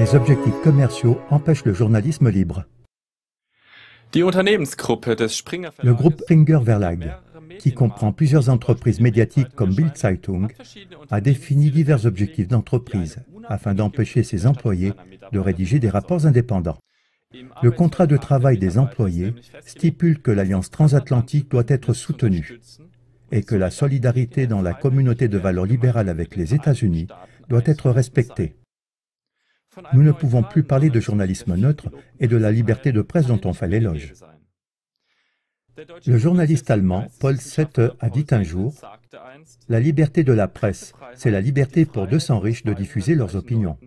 Les objectifs commerciaux empêchent le journalisme libre. Le groupe Springer Verlag, qui comprend plusieurs entreprises médiatiques comme Bild Zeitung, a défini divers objectifs d'entreprise afin d'empêcher ses employés de rédiger des rapports indépendants. Le contrat de travail des employés stipule que l'alliance transatlantique doit être soutenue et que la solidarité dans la communauté de valeurs libérales avec les États-Unis doit être respectée. Nous ne pouvons plus parler de journalisme neutre et de la liberté de presse dont on fait l'éloge. Le journaliste allemand Paul Sette a dit un jour La liberté de la presse, c'est la liberté pour 200 riches de diffuser leurs opinions.